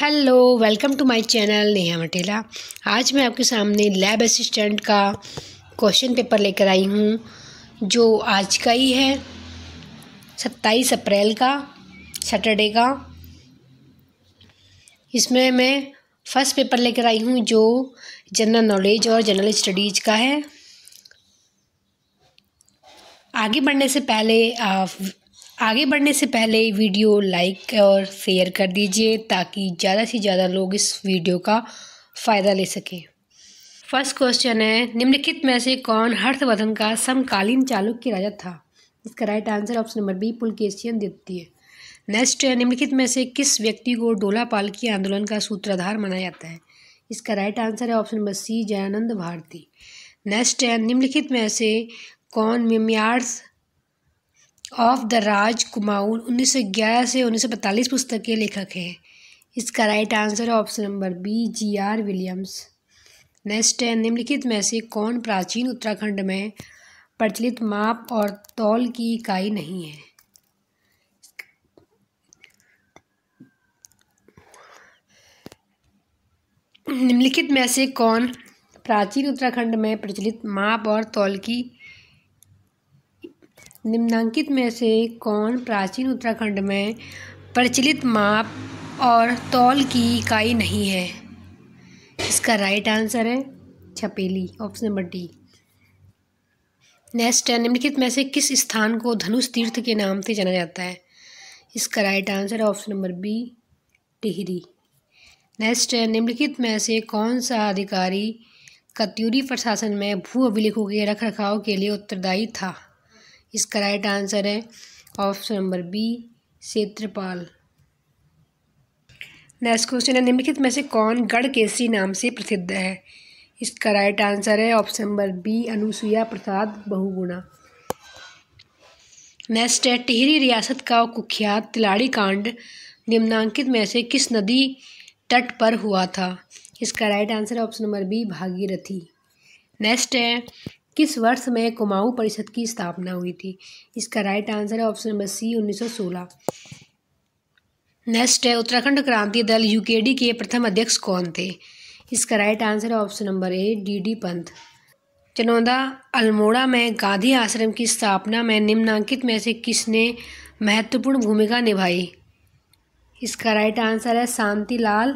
Hello welcome to my channel Neha Matela आज मैं आपके सामने लैब असिस्टेंट का क्वेश्चन पेपर लेकर आई हूँ जो आज का ही है सत्ताईस अप्रैल का सैटरडे का इसमें मैं फर्स्ट पेपर लेकर आई हूँ जो जनरल नॉलेज और जनरल स्टडीज़ का है आगे बढ़ने से पहले आगे बढ़ने से पहले वीडियो लाइक और शेयर कर दीजिए ताकि ज़्यादा से ज़्यादा लोग इस वीडियो का फ़ायदा ले सकें फर्स्ट क्वेश्चन है निम्नलिखित में से कौन हर्षवर्धन का समकालीन चालुक्य राजा था इसका right answer option number B Pulakeshin देती है नेक्स्ट निम्नलिखित में से किस व्यक्ति को डोलापाल की आंदोलन का सूत्रधार माना जाता है इसका राइट आंसर है option number C Jayanand Bharati next है निम्नलिखित में से कौन मिम्यार्स ऑफ द राज कुमाऊन उन्नीस सौ ग्यारह से उन्नीस सौ पैंतालीस पुस्तक के लेखक हैं इसका राइट आंसर है option number B G R Williams next है निम्नलिखित में से कौन प्राचीन उत्तराखंड में प्रचलित माप और तौल की इकाई नहीं है निम्नलिखित में से कौन प्राचीन उत्तराखंड में प्रचलित माप और तौल की निम्नांकित में से कौन प्राचीन उत्तराखंड में प्रचलित माप और तौल की इकाई नहीं है इसका राइट आंसर है Chhapeli option number D next है निम्नलिखित में से किस स्थान को धनुष तीर्थ के नाम से जाना जाता है इसका राइट आंसर है option number B Tehri next है निम्नलिखित में से कौन सा अधिकारी कत्यूरी प्रशासन में भू अभिलेखों के रख रखाव के लिए उत्तरदायी था इसका राइट आंसर है option number B Kshetrapal next question है निम्नलिखित में से कौन गढ़ केसरी नाम से प्रसिद्ध है इसका राइट आंसर है option number B Anusuya Prasad Bahuguna next है टिहरी रियासत का कुख्यात तिलाड़ी कांड निम्नांकित में से किस नदी तट पर हुआ था इसका राइट आंसर है option number B Bhagirathi next है किस वर्ष में कुमाऊं परिषद की स्थापना हुई थी इसका राइट आंसर है ऑप्शन नंबर सी 1916 नेक्स्ट है उत्तराखंड क्रांति दल यूकेडी के प्रथम अध्यक्ष कौन थे इसका राइट आंसर है option number A D D Pant Chanauda Almora में गांधी आश्रम की स्थापना में निम्नांकित में से किसने महत्वपूर्ण भूमिका निभाई इसका राइट आंसर है Shantilal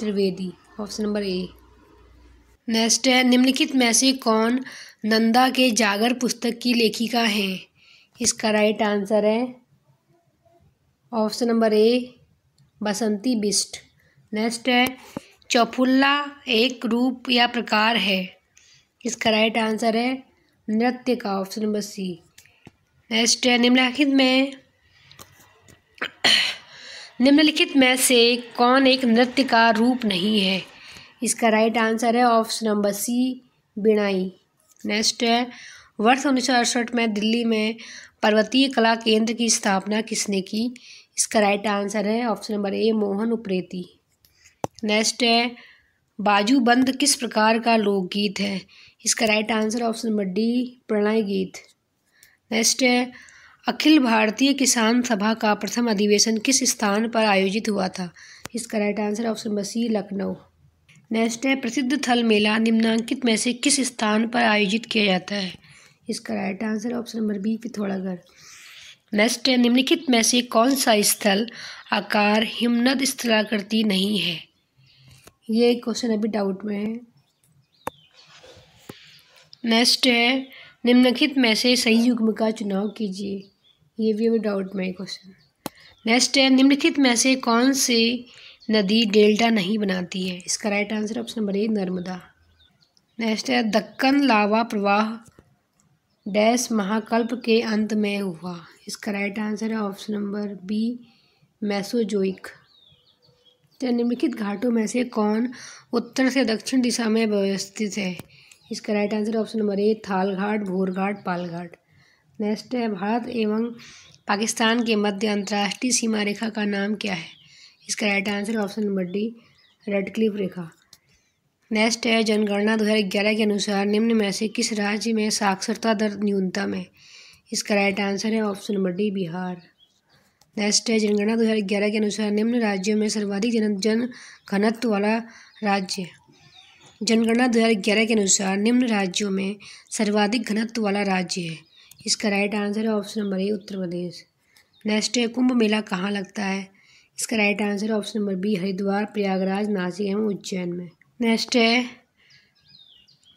Trivedi option number A next है निम्नलिखित में से कौन नंदा के जागर पुस्तक की लेखिका हैं इसका राइट आंसर है option number A Basanti Bisht next है चौफुल्ला एक रूप या प्रकार है इसका राइट आंसर है नृत्य का ऑप्शन नंबर सी नेक्स्ट है निम्नलिखित में निम्नलिखित में से कौन एक नृत्य का रूप नहीं है इसका राइट आंसर है option number C Binai next है वर्ष उन्नीस में दिल्ली में पर्वतीय कला केंद्र की स्थापना किसने की इसका राइट आंसर है option number A Mohan Upreti next है बाजूबंद किस प्रकार का लोकगीत है इसका right answer option number D प्रणय गीत नेक्स्ट है अखिल भारतीय किसान सभा का प्रथम अधिवेशन किस स्थान पर आयोजित हुआ था इसका right answer option number C Lucknow next है प्रसिद्ध थल मेला निम्नांकित में से किस स्थान पर आयोजित किया जाता है इसका right answer option number B Pithoragarh next है निम्नलिखित में से कौन सा स्थल आकार हिमनद स्थलाकृति नहीं है ये क्वेश्चन अभी डाउट में है नेक्स्ट है निम्नलिखित में से सही युग्म का चुनाव कीजिए ये भी अभी डाउट में है क्वेश्चन नेक्स्ट है निम्नलिखित में से कौन से नदी डेल्टा नहीं बनाती है इसका right answer option number A Narmada next है दक्कन लावा प्रवाह डैश महाकल्प के अंत में हुआ इसका राइट आंसर है ऑप्शन नंबर बी मैसोजोइक तो निम्नलिखित घाटों में से कौन उत्तर से दक्षिण दिशा में व्यवस्थित है इसका right answer option number A Thal Ghat Palghat next है भारत एवं पाकिस्तान के मध्य अंतर्राष्ट्रीय सीमा रेखा का नाम क्या है इसका right answer option number D Radcliffe रेखा नेक्स्ट है जनगणना दो के अनुसार निम्न में से किस राज्य में साक्षरता दर न्यूनतम है इसका राइट आंसर है option number D Bihar next है जनगणना दो के अनुसार निम्न राज्यों में सर्वाधिक जन जन घनत्व वाला राज्य जनगणना दो के अनुसार निम्न राज्यों में सर्वाधिक घनत्व वाला राज्य है इसका राइट आंसर है option number A Uttar Pradesh next है कुंभ मेला कहाँ लगता है इसका right answer option number B Haridwar Prayagraj Nashik एवं उज्जैन में नेक्स्ट है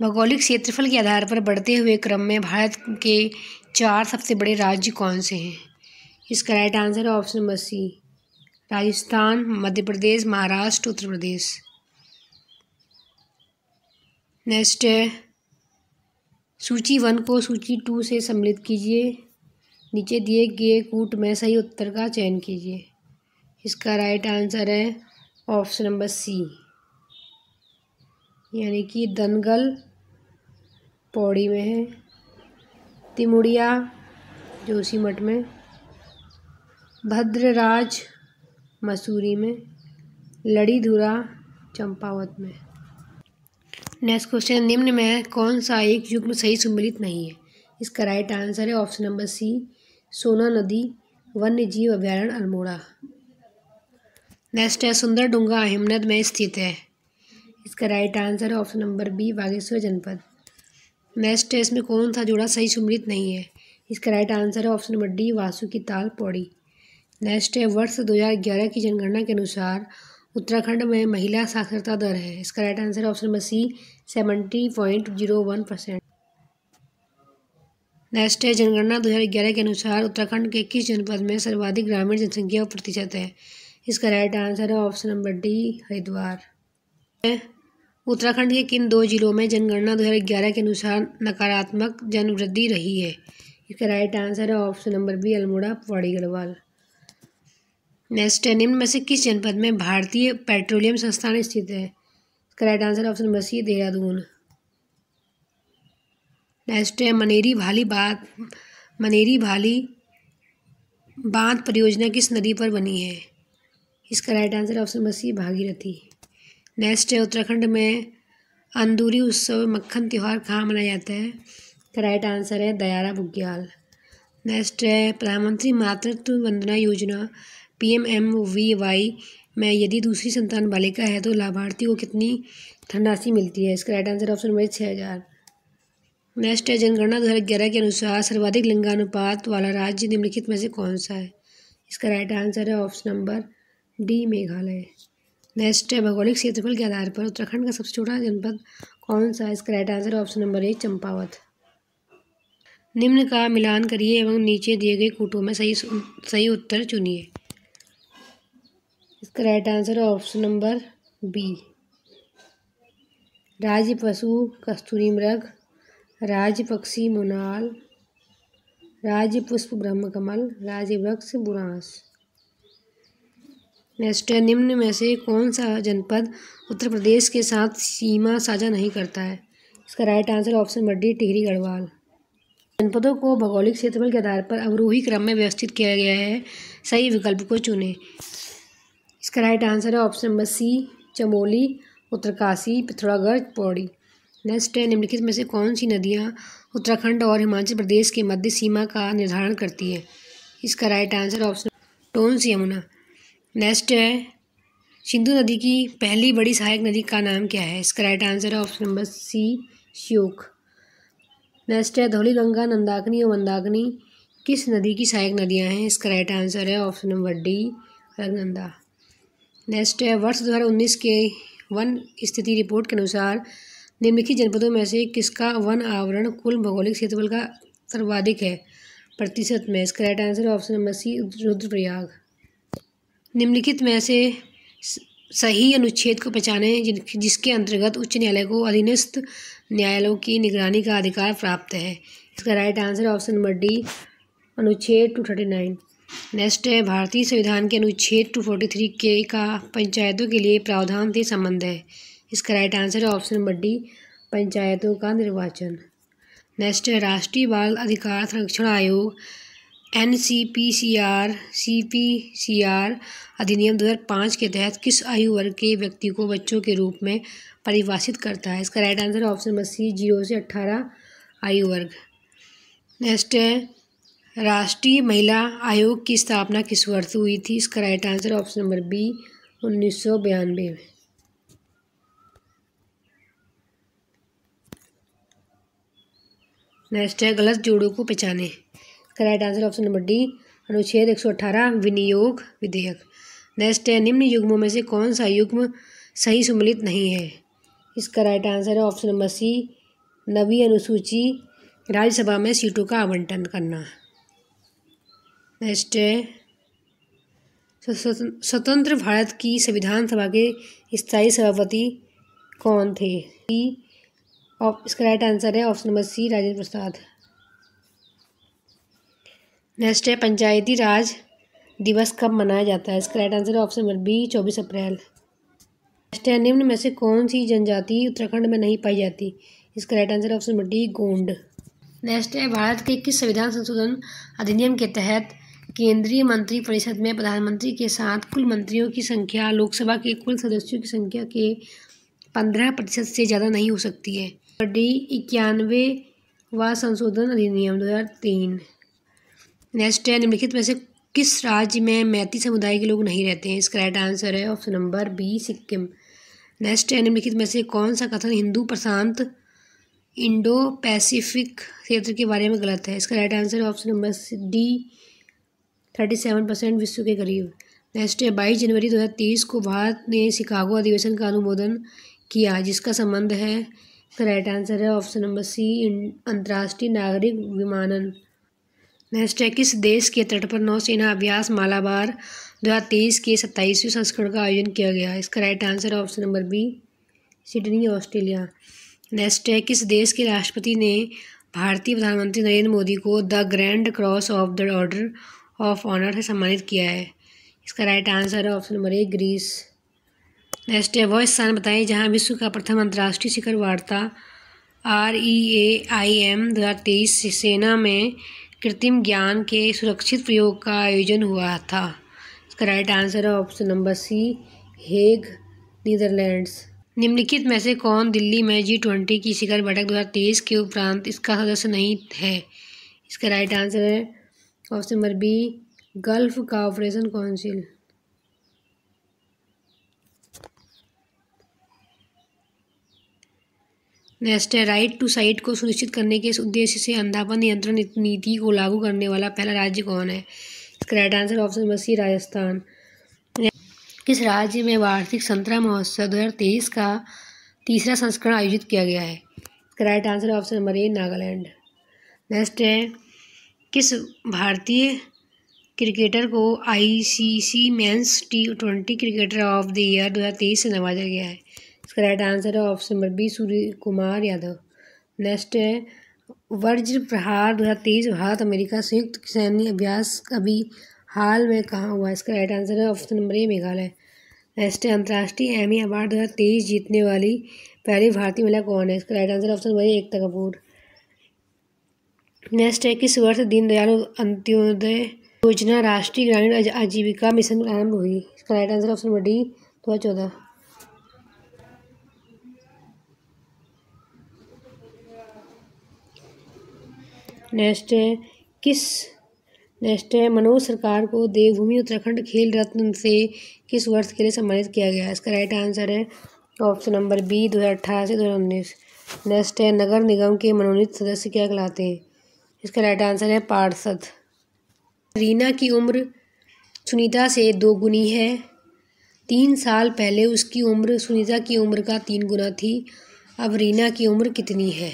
भौगोलिक क्षेत्रफल के आधार पर बढ़ते हुए क्रम में भारत के चार सबसे बड़े राज्य कौन से हैं इसका राइट आंसर है option number C Rajasthan Madhya Pradesh Maharashtra Uttar Pradesh next है सूची वन को सूची टू से सम्मिलित कीजिए नीचे दिए गए कूट में सही उत्तर का चयन कीजिए इसका राइट आंसर है ऑप्शन नंबर सी यानी कि दनगल पौड़ी में है तिमुड़िया जोशी मठ में भद्रराज मसूरी में लड़ीधुरा चंपावत में नेक्स्ट क्वेश्चन निम्न में कौन सा एक युग्म सही सम्मिलित नहीं है इसका राइट आंसर है ऑप्शन नंबर सी सोना नदी वन्य जीव अभ्यारण्य अल्मोड़ा नेक्स्ट है सुंदर डूंगा हिमनद में स्थित है इसका राइट आंसर है ऑप्शन नंबर बी बागेश्वर जनपद नेक्स्ट है इसमें कौन सा जोड़ा सही सुमृत नहीं है इसका राइट आंसर है option number D Vasuki Tal Pauri next है वर्ष ग्यारह की जनगणना के अनुसार उत्तराखंड में महिला साक्षरता दर है इसका राइट आंसर है option number C seventy point zero one percent next है जनगणना ग्यारह के अनुसार उत्तराखंड के किस जनपद में सर्वाधिक ग्रामीण जनसंख्या प्रतिशत है इसका राइट आंसर है option number D Haridwar Uttarakhand के किन दो जिलों में जनगणना दो के अनुसार नकारात्मक जनवृद्धि रही है इसका राइट आंसर है option number B Almora Pauri Garhwal next है निम्न में से किस जनपद में भारतीय पेट्रोलियम संस्थान स्थित है इसका right answer option number C Dehradun next है मनेरी भाली बात मनेरी भाली बांध परियोजना किस नदी पर बनी है इसका right answer option number C Bhagirathi next है उत्तराखंड में अंदूरी उत्सव मक्खन त्यौहार कहाँ मनाया जाता है इसका राइट आंसर है दयारा बुग्याल नेक्स्ट है प्रधानमंत्री Matritva Vandana Yojana P M M V Y में यदि दूसरी संतान बालिका है तो लाभार्थी को कितनी धनराशि मिलती है इसका राइट आंसर ऑप्शन नंबर छः हज़ार नेक्स्ट है जनगणना दो हज़ार ग्यारह के अनुसार सर्वाधिक लिंगानुपात वाला राज्य निम्नलिखित में से कौन सा है इसका राइट आंसर है option number D Meghalaya next है भौगोलिक क्षेत्रफल के आधार पर उत्तराखंड का सबसे छोटा जनपद कौन सा इसका right answer option number A Champawat निम्न का मिलान करिए एवं नीचे दिए गए कूटों में सही सही उत्तर चुनिए इसका राइट आंसर है ऑप्शन नंबर बी राज्य पशु कस्तूरी मृग राज्य पक्षी मुनाल राज्य पुष्प ब्रह्मकमल राज्य वृक्ष बुरांस नेक्स्ट है निम्न में से कौन सा जनपद उत्तर प्रदेश के साथ सीमा साझा नहीं करता है इसका right answer option B Tehri Garhwal जनपदों को भौगोलिक क्षेत्रफल के आधार पर अवरोही क्रम में व्यवस्थित किया गया है सही विकल्प को चुने इसका राइट आंसर है option number C Chamoli Uttarkashi Pithoragarh Pauri next है निम्नलिखित में से कौन सी नदियाँ उत्तराखंड और हिमाचल प्रदेश के मध्य सीमा का निर्धारण करती है इसका राइट आंसर ऑप्शन टोन सी यमुना नेक्स्ट है सिंधु नदी की पहली बड़ी सहायक नदी का नाम क्या है इसका राइट आंसर है option number C Shyok next है धौली गंगा नंदाकनी और मंदाकनी किस नदी की सहायक नदियां हैं इसका राइट आंसर है option number D Alaknanda next है वर्ष दो हज़ार उन्नीस के वन स्थिति रिपोर्ट के अनुसार निम्नलिखित जनपदों में से किसका वन आवरण कुल भौगोलिक क्षेत्रफल का सर्वाधिक है प्रतिशत में इसका right answer option number C Rudraprayag निम्नलिखित में से सही अनुच्छेद को पहचाने जिन जिसके अंतर्गत उच्च न्यायालय को अधीनस्थ न्यायालयों की निगरानी का अधिकार प्राप्त है इसका right answer option number D अनुच्छेद टू थर्टी नाइन नेक्स्ट है भारतीय संविधान के अनुच्छेद टू फोर्टी थ्री के का पंचायतों के लिए प्रावधान से संबंध है इसका राइट आंसर है ऑप्शन नंबर डी पंचायतों का निर्वाचन नेक्स्ट है राष्ट्रीय बाल अधिकार संरक्षण आयोग N C P C R C P C R अधिनियम 2005 के तहत किस आयु वर्ग के व्यक्ति को बच्चों के रूप में परिभाषित करता है इसका right answer option number C zero से अट्ठारह आयु वर्ग नेक्स्ट है राष्ट्रीय महिला आयोग की स्थापना किस वर्ष हुई थी इसका right answer option number B उन्नीस सौ बयानबे में नेक्स्ट है गलत जोड़ों को पहचाने correct right answer option number D अनुच्छेद एक सौ अठारह विनियोग विधेयक नेक्स्ट है निम्न युग्मों में से कौन सा युग्म सही सम्मिलित नहीं है इसका राइट आंसर है ऑप्शन नंबर सी नवी अनुसूची राज्यसभा में सीटों का आवंटन करना नेक्स्ट है स्वतंत्र भारत की संविधान सभा के स्थायी सभापति कौन थे इसका राइट आंसर है option number C Rajendra Prasad next है पंचायती राज दिवस कब मनाया जाता है इसका राइट आंसर है ऑप्शन नंबर बी चौबीस अप्रैल नेक्स्ट है निम्न में से कौन सी जनजाति उत्तराखंड में नहीं पाई जाती इसका राइट आंसर है option number D Gond next है भारत के किस संविधान संशोधन अधिनियम के तहत केंद्रीय मंत्री परिषद में प्रधानमंत्री के साथ कुल मंत्रियों की संख्या लोकसभा के कुल सदस्यों की संख्या के पंद्रह प्रतिशत से ज़्यादा नहीं हो सकती है डी इक्यानवे व संशोधन अधिनियम दो हज़ार तीन नेक्स्ट है निम्नलिखित में से किस राज्य में मैथी समुदाय के लोग नहीं रहते हैं इसका राइट आंसर है option number B Sikkim next है निम्नलिखित में से कौन सा कथन हिंदू प्रशांत इंडो पैसिफिक क्षेत्र के बारे में गलत है इसका राइट आंसर है option number D thirty seven percent विश्व के करीब नेक्स्ट है बाईस जनवरी दो हज़ार तेईस को भारत ने शिकागो अधिवेशन का अनुमोदन किया जिसका संबंध है इसका राइट आंसर है ऑप्शन नंबर सी अंतर्राष्ट्रीय नागरिक विमानन हैशटैग किस देश के तट पर नौसेना अभ्यास मालाबार दो हज़ार तेईस के सत्ताईसवें संस्करण का आयोजन किया गया इसका right answer option number B Sydney Australia hashtag किस देश के राष्ट्रपति ने भारतीय प्रधानमंत्री नरेंद्र मोदी को the grand cross of the order of honour से सम्मानित किया है इसका राइट आंसर है option number A Greece next है वह स्थान बताएं जहां विश्व का प्रथम अंतर्राष्ट्रीय शिखर वार्ता R E A I am दो हज़ार तेईस सेना में कृत्रिम ज्ञान के सुरक्षित प्रयोग का आयोजन हुआ था इसका राइट आंसर है option number C Hague Netherlands निम्नलिखित में से कौन दिल्ली में जी ट्वेंटी की शिखर बैठक दो के उपरांत इसका सदस्य नहीं है इसका राइट आंसर है option number B Gulf Cooperation Council next है राइट टू साइट को सुनिश्चित करने के उद्देश्य से अंधापन नियंत्रण नीति को लागू करने वाला पहला राज्य कौन है इसका right answer option number C Rajasthan किस राज्य में वार्षिक संतरा महोत्सव दो हज़ार तेईस का तीसरा संस्करण आयोजित किया गया है इसका right answer option number A Nagaland next है किस भारतीय क्रिकेटर को ICC men's T twenty cricketer of the year तेईस से नवाजा गया है इसका राइट आंसर है option number B Suryakumar Yadav next है वज्र प्रहार दो हज़ार तेईस भारत अमेरिका संयुक्त सैन्य अभ्यास अभी हाल में कहाँ हुआ इसका राइट आंसर है option number A Meghalaya next है अंतर्राष्ट्रीय एमी अवार्ड दो हज़ार तेईस जीतने वाली पहली भारतीय महिला कौन है इसका right answer option number A Ekta Kapoor next है किस वर्ष दीनदयाल अंत्योदय योजना राष्ट्रीय ग्रामीण आजीविका मिशन प्रारंभ हुई इसका right answer option number D दो हज़ार चौदह नेक्स्ट है किस नेक्स्ट है मनोज सरकार को देवभूमि उत्तराखंड खेल रत्न से किस वर्ष के लिए सम्मानित किया गया इसका राइट आंसर है ऑप्शन नंबर बी दो हज़ार अठारह से दो हज़ार उन्नीस नेक्स्ट है नगर निगम के मनोनीत सदस्य क्या कहलाते हैं इसका राइट आंसर है पार्षद रीना की उम्र सुनीता से दो गुनी है तीन साल पहले उसकी उम्र सुनीता की उम्र का तीन गुना थी अब रीना की उम्र कितनी है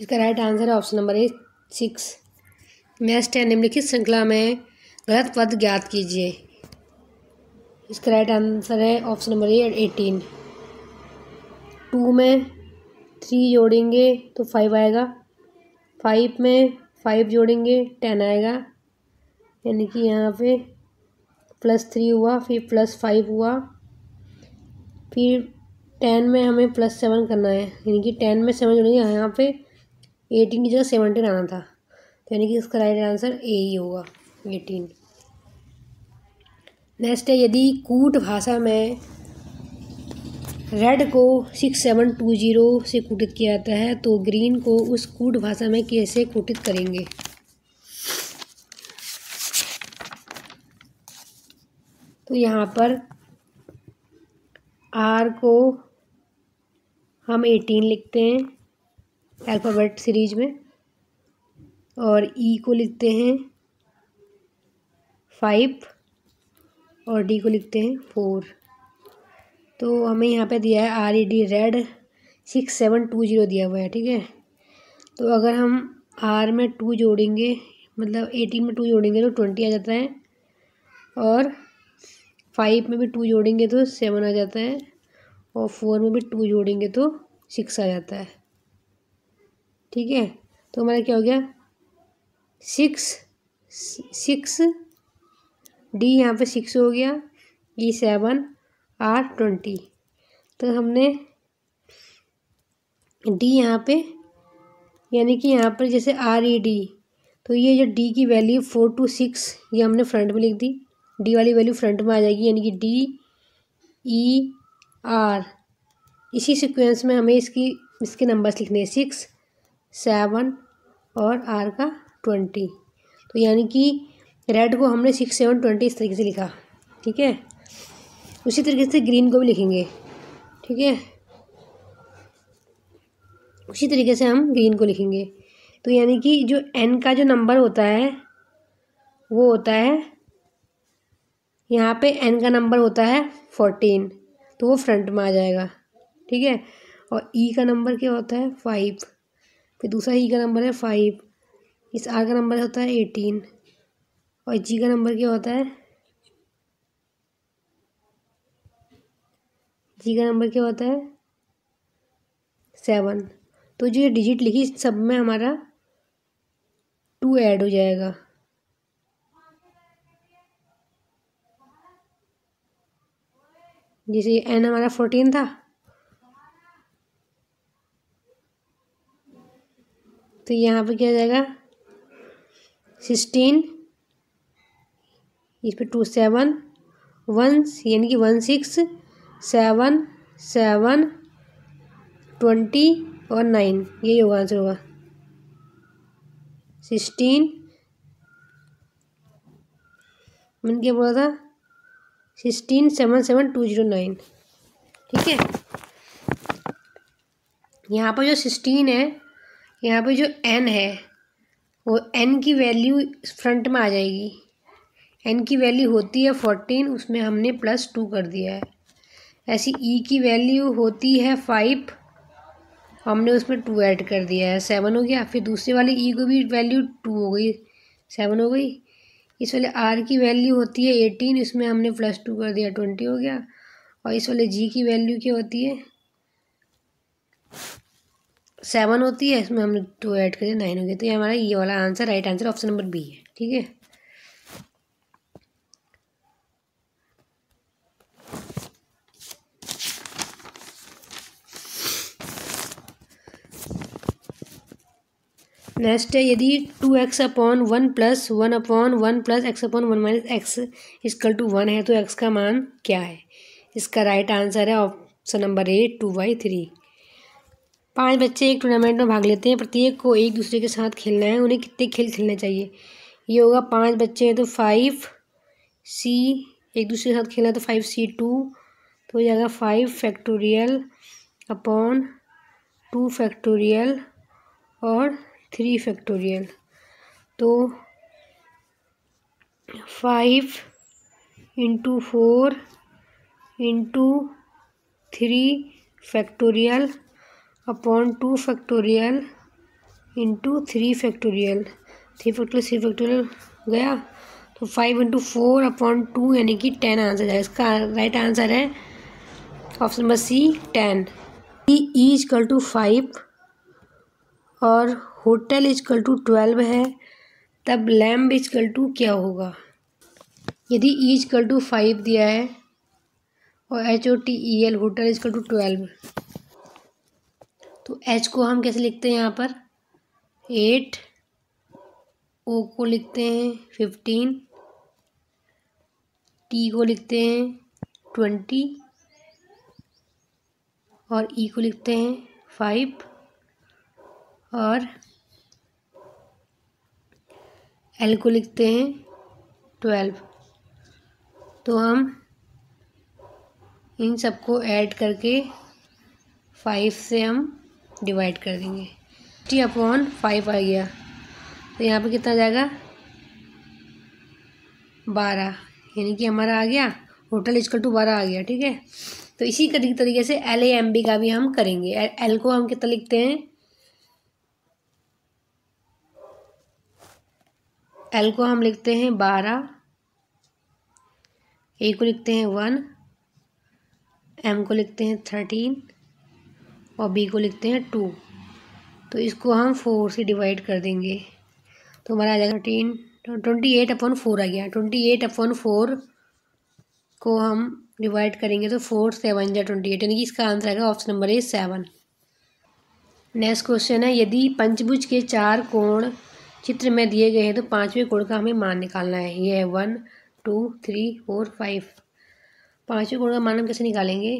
इसका राइट आंसर है option number A six next है निम्नलिखित श्रृंखला में गलत पद ज्ञात कीजिए इसका राइट आंसर है option number A eighteen two में थ्री जोड़ेंगे तो फाइव आएगा फाइव में फाइव जोड़ेंगे टेन आएगा यानी कि यहाँ पे प्लस थ्री हुआ फिर प्लस फाइव हुआ फिर टेन में हमें प्लस सेवन करना है यानी कि टेन में सेवन जोड़ेंगे यहाँ पे एटीन की जगह सेवनटीन आना था तो यानी कि इसका राइट आंसर ए ही होगा एटीन नेक्स्ट है यदि कूट भाषा में रेड को सिक्स सेवन टू जीरो से कूटित किया जाता है तो ग्रीन को उस कूट भाषा में कैसे कूटित करेंगे तो यहाँ पर आर को हम एटीन लिखते हैं अल्फ़ाबेट सीरीज में और ई e को लिखते हैं फाइव और डी को लिखते हैं फोर तो हमें यहाँ पे दिया है R E D red six seven two zero दिया हुआ है ठीक है तो अगर हम आर में टू जोड़ेंगे मतलब एटीन में टू जोड़ेंगे तो ट्वेंटी आ जाता है और फाइव में भी टू जोड़ेंगे तो सेवन आ जाता है और फोर में भी टू जोड़ेंगे तो सिक्स आ जाता है ठीक है तो हमारा क्या हो गया सिक्स सिक्स डी यहाँ पे सिक्स हो गया ई सेवन आर ट्वेंटी तो हमने डी यहाँ पे यानी कि यहाँ पर जैसे आर ई डी तो ये जो डी की वैल्यू फोर टू सिक्स ये हमने फ्रंट में लिख दी डी वाली वैल्यू फ्रंट में आ जाएगी यानी कि डी ई आर इसी सीक्वेंस में हमें इसकी इसके नंबर्स लिखने हैं सिक्स सेवन और आर का ट्वेंटी तो यानी कि रेड को हमने सिक्स सेवन ट्वेंटी इस तरीके से लिखा ठीक है उसी तरीके से ग्रीन को भी लिखेंगे ठीक है उसी तरीके से हम ग्रीन को लिखेंगे तो यानी कि जो एन का जो नंबर होता है वो होता है यहाँ पे एन का नंबर होता है फोर्टीन तो वो फ्रंट में आ जाएगा ठीक है और ई e का नंबर क्या होता है फाइव फिर दूसरा ई e का नंबर है फाइव इस आर का नंबर होता है एटीन और जी का नंबर क्या होता है जी का नंबर क्या होता है सेवन तो जो ये डिजिट लिखी सब में हमारा टू ऐड हो जाएगा जैसे एन हमारा फोर्टीन था तो यहाँ पे क्या जाएगा सिक्सटीन इस पर टू सेवन वन यानी कि one six seven seven twenty और नाइन यही होगा आंसर होगा सिक्सटीन मैंने क्या बोला था sixteen seven seven two zero nine ठीक है यहाँ पर जो सिक्सटीन है यहाँ पे जो एन है वो एन की वैल्यू फ्रंट में आ जाएगी एन की वैल्यू होती है फोर्टीन उसमें हमने प्लस टू कर दिया है ऐसी ई e की वैल्यू होती है फाइव हमने उसमें टू ऐड कर दिया है सेवन हो गया फिर दूसरे वाले ई e को भी वैल्यू टू हो गई सेवन हो गई इस वाले आर की वैल्यू होती है एटीन इसमें हमने प्लस टू कर दिया ट्वेंटी हो गया और इस वाले जी की वैल्यू क्या होती है सेवन होती है इसमें हम टू ऐड करें नाइन हो गया तो ये हमारा ये वाला answer right answer option number B है ठीक है नेक्स्ट है यदि two X upon one plus one upon one plus X upon one minus X equal to one है तो एक्स का मान क्या है इसका राइट आंसर है option number eight two by three पांच बच्चे एक टूर्नामेंट में भाग लेते हैं प्रत्येक को एक दूसरे के साथ खेलना है उन्हें कितने खेल खेलने चाहिए ये होगा पांच बच्चे हैं तो फाइव सी एक दूसरे के साथ खेलना तो फाइव सी टू तो हो जाएगा five factorial upon two factorial और थ्री फैक्टोरियल तो five into four into three factorial upon two factorial into three factorial three factorial three factorial गया तो five into four upon two यानी कि ten answer है इसका राइट आंसर है option number C ten E equal to five और hotel equal to twelve है तब लैम्ब इजकल टू क्या होगा यदि ईजकल टू फाइव दिया है और H O T E L hotel equal to twelve तो एच को हम कैसे लिखते हैं यहाँ पर एट ओ को लिखते हैं फिफ्टीन टी को लिखते हैं ट्वेंटी और ई e को लिखते हैं फाइव और एल को लिखते हैं ट्वेल्व तो हम इन सबको ऐड करके फाइव से हम डिवाइड कर देंगे टी अपॉन फाइव आ गया तो यहाँ पे कितना जाएगा बारह यानी कि हमारा आ गया होटल इजकल टू बारह आ गया ठीक है तो इसी तरीके से एल ए एम बी का भी हम करेंगे एल को हम कितना लिखते हैं एल को हम लिखते हैं बारह ए को लिखते हैं वन एम को लिखते हैं थर्टीन और बी को लिखते हैं टू तो इसको हम फोर से डिवाइड कर देंगे तो हमारा आ जाएगा thirteen twenty eight upon four आ गया ट्वेंटी एट अपॉन फोर को हम डिवाइड करेंगे तो फोर सेवन या ट्वेंटी एट यानी कि इसका आंसर आएगा option number A seven next question है यदि पंचभुज के चार कोण चित्र में दिए गए हैं तो पाँचवें कोण का हमें मान निकालना है ये है one two three four five पाँचवें कोण का मान हम कैसे निकालेंगे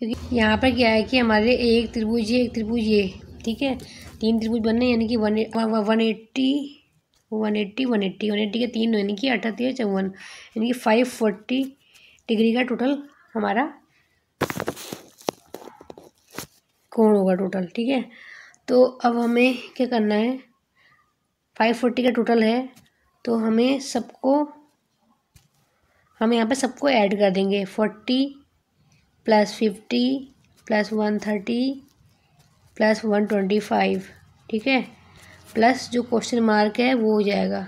क्योंकि यहाँ पर क्या है कि हमारे एक त्रिभुज ये एक त्रिभुज ये ठीक है तीन त्रिभुज बनने यानी कि one one eighty one eighty one eighty one eighty के तीन यानी कि अठहत्तर चौवन यानी कि फाइव फोर्टी डिग्री का टोटल हमारा कोण होगा टोटल ठीक है तो अब हमें क्या करना है फाइव फोर्टी का टोटल है तो हमें सबको हम यहाँ पे सबको ऐड कर देंगे forty plus fifty plus one thirty plus one twenty five ठीक है प्लस जो क्वेश्चन मार्क है वो हो जाएगा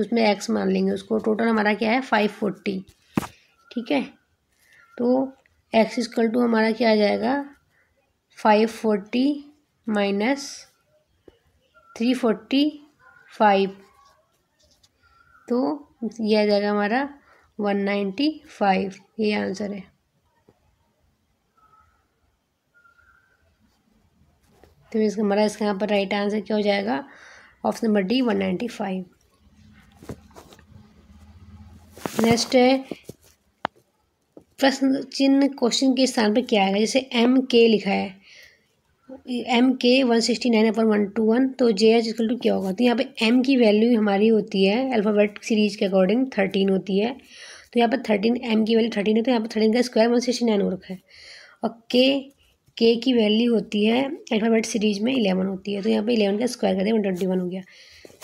उसमें एक्स मान लेंगे उसको टोटल हमारा क्या है फाइव फोर्टी ठीक है तो एक्स इजकल टू हमारा क्या आ जाएगा five forty minus three forty five तो यह आ जाएगा हमारा वन नाइन्टी फाइव ये आंसर है तो इसका हमारा इसका यहाँ पर राइट आंसर क्या हो जाएगा option number D one ninety five next है प्रश्न चिन्ह क्वेश्चन के स्थान पर क्या आएगा जैसे एम के लिखा है M K one sixty nine upon one two one तो जे एच इक्वल टू क्या होगा तो यहाँ पे एम की वैल्यू हमारी होती है अल्फ़ाबेट सीरीज के अकॉर्डिंग थर्टीन होती है तो यहाँ पर थर्टीन एम की वैल्यू थर्टीन है तो यहाँ पर थर्टीन का स्क्वायर वन सिक्सटी नाइन हो रखा है और के के की वैल्यू होती है अल्फ़ाबेट सीरीज में इलेवन होती है तो यहाँ पे इलेवन का स्क्वायर करते हैं वन ट्वेंटी वन हो गया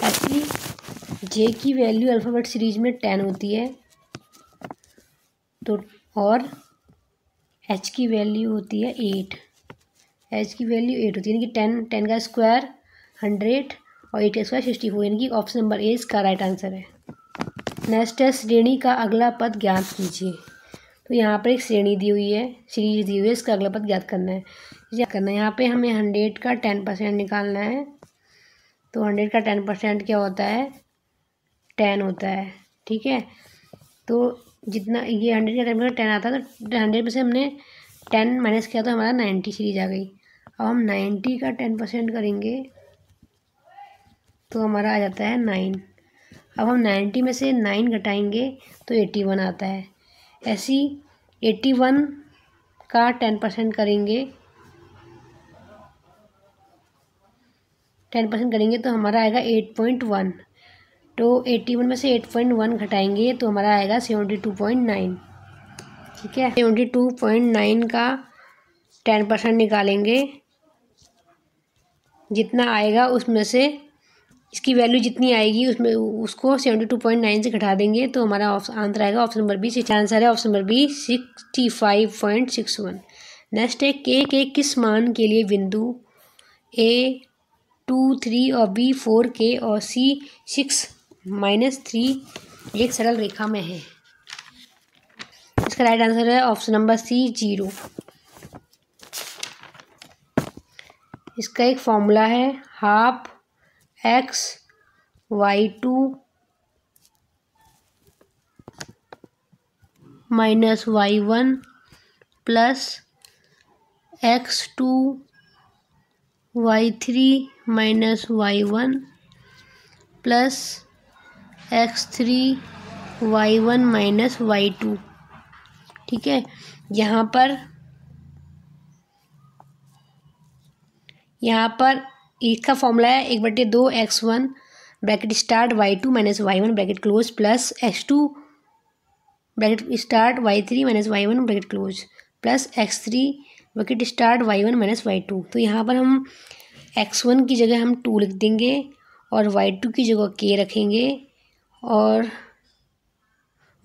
ताकि जे की वैल्यू अल्फ़ाबेट सीरीज में टेन होती है तो और एच की वैल्यू होती है एट एच की वैल्यू एट होती है यानी कि टेन टेन का स्क्वायर हंड्रेड और एट का स्क्वायर सिक्सटी फोर यानी कि ऑप्शन नंबर ए इसका राइट आंसर है नेक्स्ट है श्रेणी का अगला पद ज्ञात कीजिए तो यहाँ पर एक श्रेणी दी हुई है सीरीज दी हुई है इसका अगला पद ज्ञात करना है ज्ञात करना है यहाँ पे हमें हंड्रेड का टेन परसेंट निकालना है तो हंड्रेड का टेन परसेंट क्या होता है टेन होता है ठीक है तो जितना ये हंड्रेड का टेन परसेंट टेन आता है तो हंड्रेड में से हमने टेन माइनस किया तो हमारा नाइन्टी सीरीज आ गई अब हम नाइन्टी का टेन परसेंट करेंगे तो हमारा आ जाता है नाइन अब हम नाइन्टी में से नाइन घटाएंगे तो एट्टी वन आता है ऐसी एट्टी वन का टेन परसेंट करेंगे टेन परसेंट करेंगे तो हमारा आएगा एट पॉइंट वन तो एट्टी वन में से एट पॉइंट वन घटाएंगे तो हमारा आएगा सेवेंटी टू पॉइंट नाइन ठीक है सेवेंटी टू पॉइंट नाइन का टेन परसेंट निकालेंगे जितना आएगा उसमें से इसकी वैल्यू जितनी आएगी उसमें उसको सेवेंटी टू पॉइंट नाइन से घटा देंगे तो हमारा आंसर आएगा option number B six answer है option number B sixty five point six one next है के के किस मान के लिए बिंदु ए टू थ्री और बी फोर के और सी सिक्स माइनस थ्री एक सरल रेखा में है इसका राइट आंसर है ऑप्शन नंबर सी जीरो इसका एक फॉर्मूला है half X Y two minus Y one plus X two Y three minus Y one plus X three Y one minus Y two ठीक है यहाँ पर यहाँ पर इसका e फॉर्मूला है एक बटे दो X one bracket start Y two minus Y one bracket close plus X two bracket start Y three minus Y one bracket close plus X three bracket start Y one minus Y two तो यहाँ पर हम x one की जगह हम to लिख देंगे और वाई टू की जगह के रखेंगे और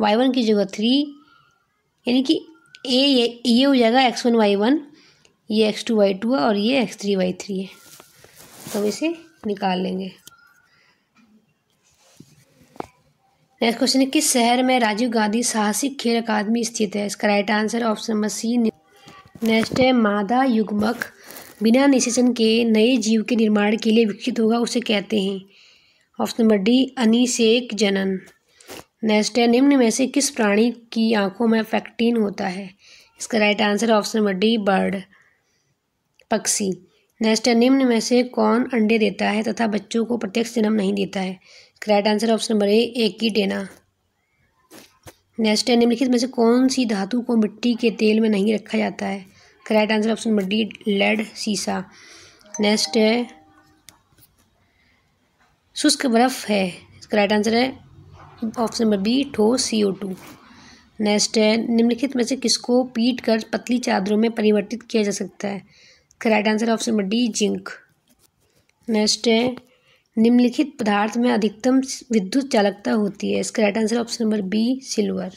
वाई वन की जगह थ्री यानी कि ए ये ये हो जाएगा एक्स वन वाई वन ये एक्स टू वाई टू है और ये एक्स थ्री वाई थ्री है हम इसे निकाल लेंगे नेक्स्ट क्वेश्चन है किस शहर में राजीव गांधी साहसिक खेल अकादमी स्थित है इसका right answer option number C next है मादा युग्मक बिना निशेचन के नए जीव के निर्माण के लिए विकसित होगा उसे कहते हैं ऑप्शन नंबर डी अनिशेक जनन नेक्स्ट है निम्न में से किस प्राणी की आंखों में फैक्टीन होता है इसका right answer option number D bird next नेक्स्ट है निम्न में से कौन अंडे देता है तथा बच्चों को प्रत्यक्ष जन्म नहीं देता है correct answer option number A टेना नेक्स्ट है निम्नलिखित में से कौन सी धातु को मिट्टी के तेल में नहीं रखा जाता है correct answer option number D lead सीसा नेक्स्ट है शुष्क बर्फ है करेक्ट आंसर है ऑप्शन नंबर बी ठोस सी ओ टू नेक्स्ट है निम्नलिखित में से किसको पीट कर पतली चादरों में परिवर्तित किया जा सकता है correct answer option number D zinc next है निम्नलिखित पदार्थ में अधिकतम विद्युत चालकता होती है इसका right answer option number B silver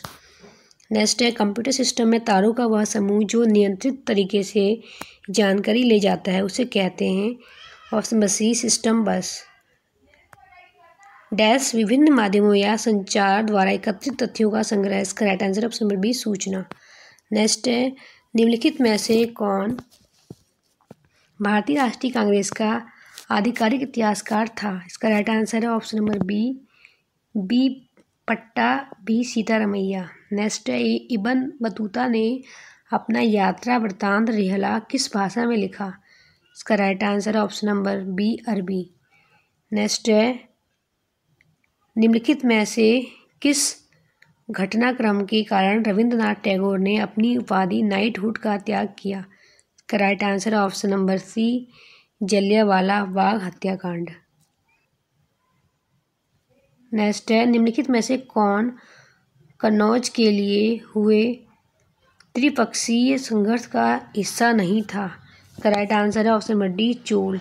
next है कंप्यूटर सिस्टम में तारों का वह समूह जो नियंत्रित तरीके से जानकारी ले जाता है उसे कहते हैं option number C system bus dash विभिन्न माध्यमों या संचार द्वारा एकत्रित तथ्यों का संग्रह इसका right answer option number B सूचना नेक्स्ट है निम्नलिखित में से कौन भारतीय राष्ट्रीय कांग्रेस का आधिकारिक इतिहासकार था इसका राइट आंसर है option number B B Pattabhi Sitaramayya next है इबन बतूता ने अपना यात्रा वृतांत रिहला किस भाषा में लिखा इसका राइट आंसर है ऑप्शन नंबर बी अरबी नेक्स्ट है निम्नलिखित में से किस घटनाक्रम के कारण रविंद्रनाथ टैगोर ने अपनी उपाधि नाइटहुड का त्याग किया correct answer option number C Jallianwala Bagh हत्याकांड नेक्स्ट है निम्नलिखित में से कौन कन्नौज के लिए हुए त्रिपक्षीय संघर्ष का हिस्सा नहीं था कराइट आंसर है option number D Chola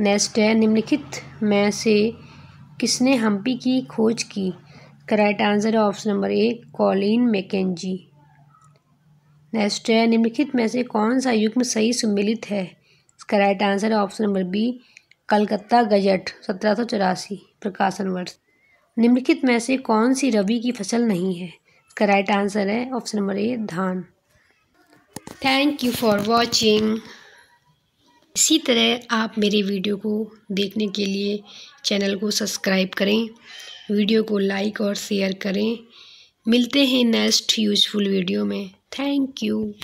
next है निम्नलिखित में से किसने हम्पी की खोज की कराइट आंसर है option number A Colin Mackenzie next है निम्नलिखित में से कौन सा युग्म सही सुमिलित है इसका राइट आंसर है option number B Calcutta gazette सत्रह सौ चौरासी प्रकाशन वर्ष निम्नलिखित में से कौन सी रबी की फसल नहीं है इसका राइट आंसर है ऑप्शन नंबर ए धान थैंक यू फॉर वॉचिंग इसी तरह आप मेरे वीडियो को देखने के लिए चैनल को सब्सक्राइब करें वीडियो को लाइक और शेयर करें मिलते हैं नेक्स्ट यूजफुल वीडियो में Thank you.